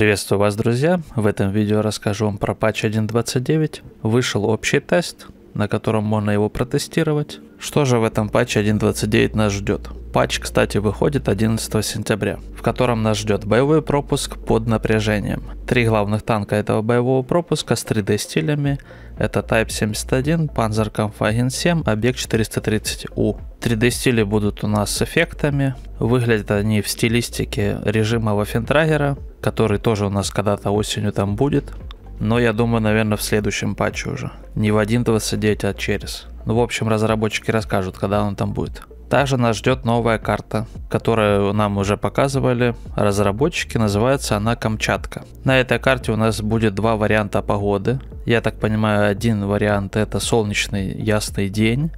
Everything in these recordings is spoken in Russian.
Приветствую вас, друзья! В этом видео расскажу вам про патч 1.29. Вышел общий тест, на котором можно его протестировать. Что же в этом патче 1.29 нас ждет? Патч, кстати, выходит 11 сентября, в котором нас ждет боевой пропуск под напряжением. Три главных танка этого боевого пропуска с 3D стилями это Type 71, Panzerkampfwagen 7, Объект 430U. 3D стили будут у нас с эффектами. Выглядят они в стилистике режима Вафентрагера, который тоже у нас когда-то осенью там будет. Но я думаю, наверное, в следующем патче уже. Не в 1.29, а через. Ну, в общем, разработчики расскажут, когда он там будет. Также нас ждет новая карта, которую нам уже показывали разработчики, называется она Камчатка. На этой карте у нас будет два варианта погоды. Я так понимаю, один вариант это солнечный ясный день,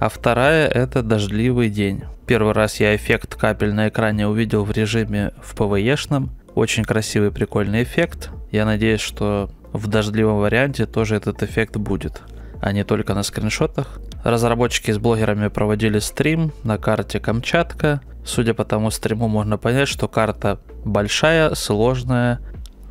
а вторая это дождливый день. Первый раз я эффект капель на экране увидел в режиме в ПВЕшном. Очень красивый прикольный эффект. Я надеюсь, что в дождливом варианте тоже этот эффект будет, а не только на скриншотах. Разработчики с блогерами проводили стрим на карте Камчатка. Судя по тому стриму, можно понять, что карта большая, сложная.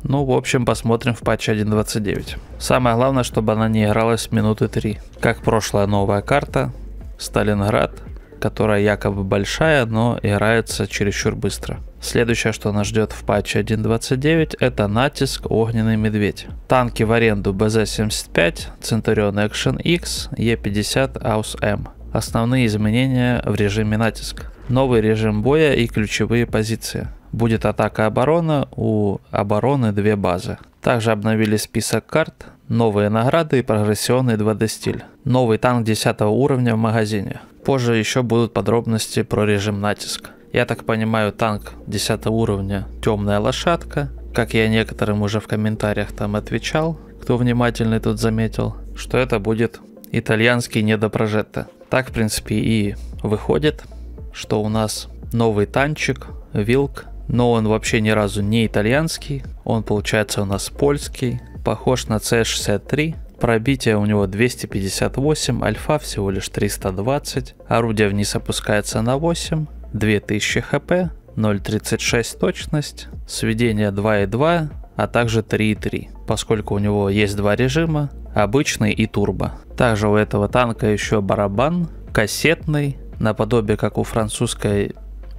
Ну, в общем, посмотрим в патче 1.29. Самое главное, чтобы она не игралась минуты 3. Как прошлая новая карта, Сталинград, которая якобы большая, но играется чересчур быстро. Следующее, что нас ждет в патче 1.29, это натиск «Огненный медведь». Танки в аренду BZ-75, Центурион, Action X, е 50 Аус М. Основные изменения в режиме натиск. Новый режим боя и ключевые позиции. Будет атака оборона, у обороны две базы. Также обновили список карт, новые награды и прогрессионный 2D стиль. Новый танк 10 уровня в магазине. Позже еще будут подробности про режим натиск. Я так понимаю, танк 10 уровня темная лошадка. Как я некоторым уже в комментариях там отвечал, кто внимательный тут заметил, что это будет итальянский недопрожетто. Так, в принципе, и выходит, что у нас новый танчик, вилк но он вообще ни разу не итальянский, он получается у нас польский, похож на C63, Пробитие у него 258, альфа всего лишь 320, орудие вниз опускается на 8, 2000 хп, 0.36 точность, сведение 2.2, а также 3.3, поскольку у него есть два режима, обычный и турбо. Также у этого танка еще барабан, кассетный, наподобие как у французской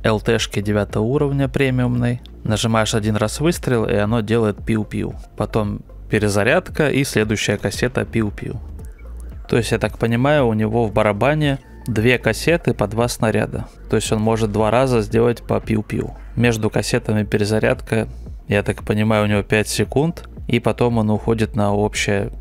ЛТшки 9 уровня премиумной. Нажимаешь один раз выстрел, и оно делает пиу-пиу. Потом перезарядка и следующая кассета пиу-пиу. То есть, я так понимаю, у него в барабане две кассеты по два снаряда. То есть он может два раза сделать по пиу-пиу. Между кассетами перезарядка, я так понимаю, у него 5 секунд. И потом он уходит на общее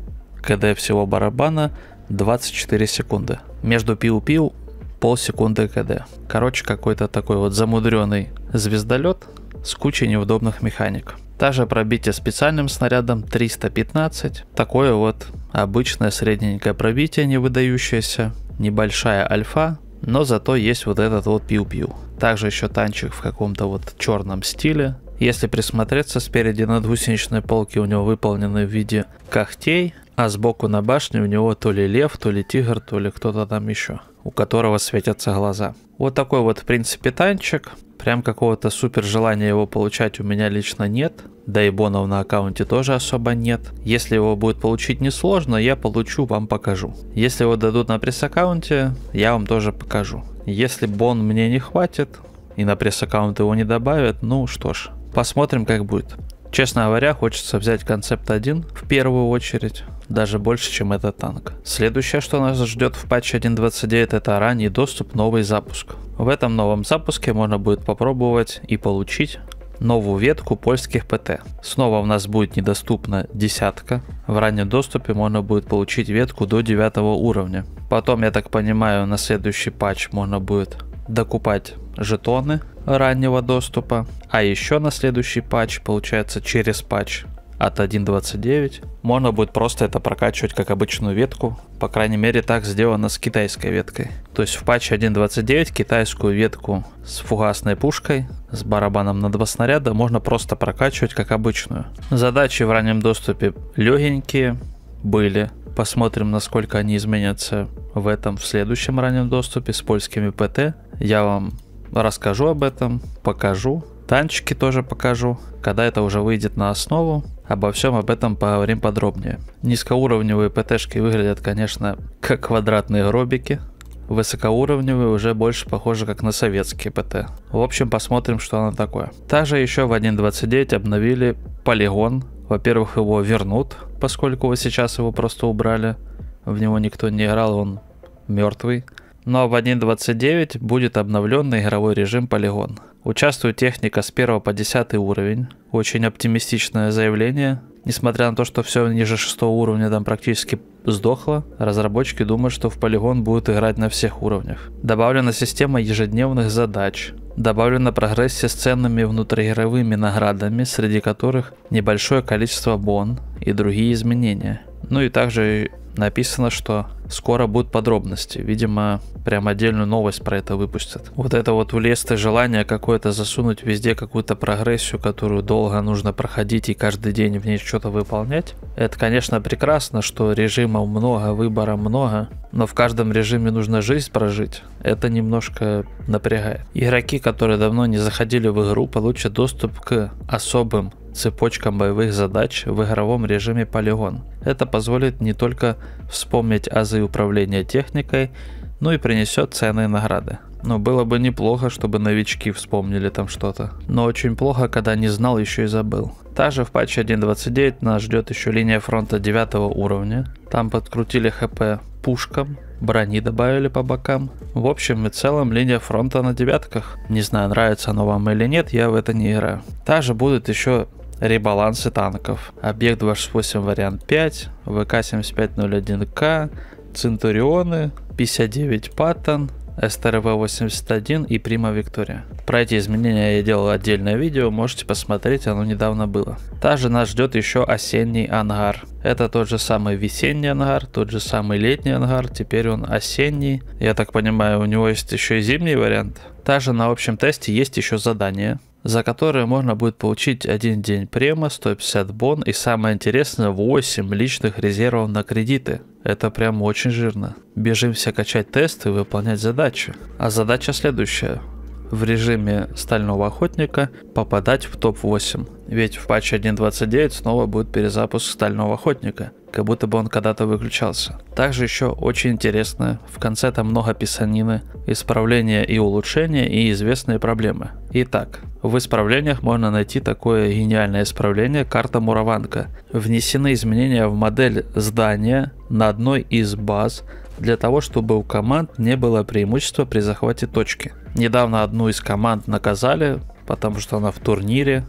КД всего барабана 24 секунды. Между пиу-пиу полсекунды КД. Короче, какой-то такой вот замудренный звездолет с кучей неудобных механик. Та же пробитие специальным снарядом 315. Такое вот обычное средненькое пробитие, не выдающееся. Небольшая альфа, но зато есть вот этот вот пью-пью. Также еще танчик в каком-то вот черном стиле. Если присмотреться, спереди на надгусеничные полке у него выполнены в виде когтей а сбоку на башне у него то ли лев, то ли тигр, то ли кто-то там еще, у которого светятся глаза. Вот такой вот, в принципе, танчик. Прям какого-то супер желания его получать у меня лично нет. Да и бонов на аккаунте тоже особо нет. Если его будет получить несложно, я получу, вам покажу. Если его дадут на пресс-аккаунте, я вам тоже покажу. Если бон мне не хватит и на пресс-аккаунт его не добавят, ну что ж, посмотрим как будет. Честно говоря, хочется взять концепт 1 в первую очередь, даже больше, чем этот танк. Следующее, что нас ждет в патче 1.29, это ранний доступ, новый запуск. В этом новом запуске можно будет попробовать и получить новую ветку польских ПТ. Снова у нас будет недоступна десятка. В раннем доступе можно будет получить ветку до 9 уровня. Потом, я так понимаю, на следующий патч можно будет докупать жетоны раннего доступа. А еще на следующий патч, получается через патч от 1.29, можно будет просто это прокачивать как обычную ветку. По крайней мере так сделано с китайской веткой. То есть в патче 1.29 китайскую ветку с фугасной пушкой, с барабаном на два снаряда можно просто прокачивать как обычную. Задачи в раннем доступе легенькие были, посмотрим, насколько они изменятся в этом, в следующем раннем доступе с польскими ПТ. Я вам расскажу об этом, покажу. Танчики тоже покажу. Когда это уже выйдет на основу, обо всем об этом поговорим подробнее. Низкоуровневые ПТшки выглядят, конечно, как квадратные гробики. Высокоуровневые уже больше похожи как на советские ПТ. В общем, посмотрим, что оно такое. Также еще в 1.29 обновили полигон. Во-первых, его вернут, поскольку вы сейчас его просто убрали. В него никто не играл, он мертвый но в 1.29 будет обновленный игровой режим полигон. Участвует техника с 1 по 10 уровень. Очень оптимистичное заявление. Несмотря на то, что все ниже 6 уровня там практически сдохло, разработчики думают, что в полигон будут играть на всех уровнях. Добавлена система ежедневных задач. Добавлена прогрессия с ценными внутриигровыми наградами, среди которых небольшое количество бон и другие изменения. Ну и также написано, что Скоро будут подробности. Видимо, прям отдельную новость про это выпустят. Вот это вот влезтое желание какое-то засунуть везде какую-то прогрессию, которую долго нужно проходить и каждый день в ней что-то выполнять. Это, конечно, прекрасно, что режимов много, выбора много, но в каждом режиме нужно жизнь прожить. Это немножко напрягает. Игроки, которые давно не заходили в игру, получат доступ к особым цепочкам боевых задач в игровом режиме Polygon. Это позволит не только вспомнить азы управления техникой, но и принесет ценные награды. Но было бы неплохо, чтобы новички вспомнили там что-то. Но очень плохо, когда не знал еще и забыл. Также в патче 1.29 нас ждет еще линия фронта 9 уровня. Там подкрутили хп пушкам, брони добавили по бокам. В общем и целом линия фронта на девятках. Не знаю, нравится оно вам или нет, я в это не играю. Также будут еще ребалансы танков. Объект 28 вариант 5, ВК-7501К, Центурионы, 59 Паттон, СТРВ-81 и Прима Виктория. Про эти изменения я делал отдельное видео, можете посмотреть, оно недавно было. Также нас ждет еще осенний ангар. Это тот же самый весенний ангар, тот же самый летний ангар, теперь он осенний. Я так понимаю, у него есть еще и зимний вариант. Также на общем тесте есть еще задание, за которые можно будет получить один день према, 150 бон и самое интересное 8 личных резервов на кредиты. Это прям очень жирно. Бежимся качать тесты и выполнять задачи. А задача следующая. В режиме стального охотника попадать в топ-8. Ведь в патче 1.29 снова будет перезапуск стального охотника как будто бы он когда-то выключался. Также еще очень интересно, в конце там много писанины, исправления и улучшения и известные проблемы. Итак, в исправлениях можно найти такое гениальное исправление «Карта Мураванка». Внесены изменения в модель здания на одной из баз для того, чтобы у команд не было преимущества при захвате точки. Недавно одну из команд наказали, потому что она в турнире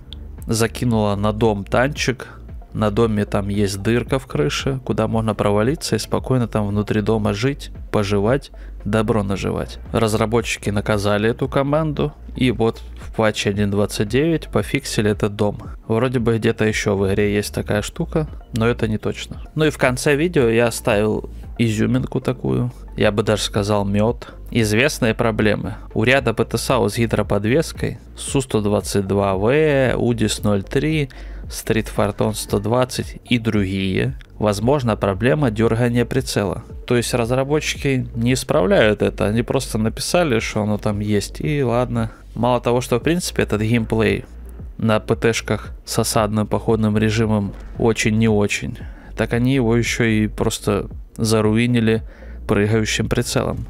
закинула на дом танчик, на доме там есть дырка в крыше, куда можно провалиться и спокойно там внутри дома жить, поживать, добро наживать. Разработчики наказали эту команду, и вот в патче 1.29 пофиксили этот дом. Вроде бы где-то еще в игре есть такая штука, но это не точно. Ну и в конце видео я оставил изюминку такую, я бы даже сказал мед. Известные проблемы. У ряда ПТСАУ с гидроподвеской, Су-122В, УДИС-03, Street Photon 120 и другие, возможно проблема дергания прицела. То есть разработчики не исправляют это, они просто написали, что оно там есть, и ладно. Мало того, что в принципе этот геймплей на ПТшках с осадным походным режимом очень не очень, так они его еще и просто заруинили прыгающим прицелом.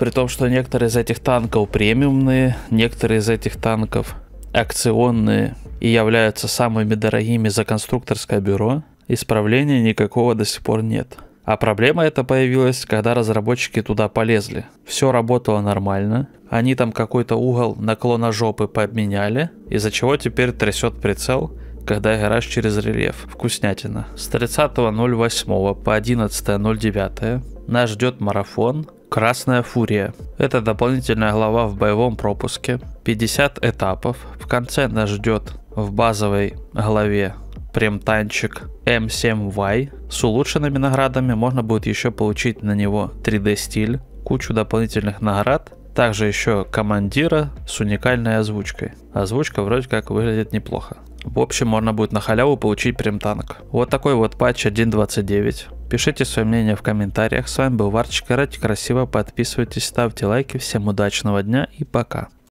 При том, что некоторые из этих танков премиумные, некоторые из этих танков акционные и являются самыми дорогими за конструкторское бюро, исправления никакого до сих пор нет. А проблема эта появилась, когда разработчики туда полезли. Все работало нормально, они там какой-то угол наклона жопы поменяли, из-за чего теперь трясет прицел, когда играешь через рельеф. Вкуснятина. С 30.08 по 11.09 нас ждет марафон, Красная фурия. Это дополнительная глава в боевом пропуске. 50 этапов. В конце нас ждет в базовой главе премтанчик M7Y. С улучшенными наградами можно будет еще получить на него 3D стиль, кучу дополнительных наград, также еще командира с уникальной озвучкой. Озвучка вроде как выглядит неплохо. В общем, можно будет на халяву получить прем танк. Вот такой вот патч 1.29. Пишите свое мнение в комментариях. С вами был Варчик Карати. Красиво подписывайтесь, ставьте лайки. Всем удачного дня и пока.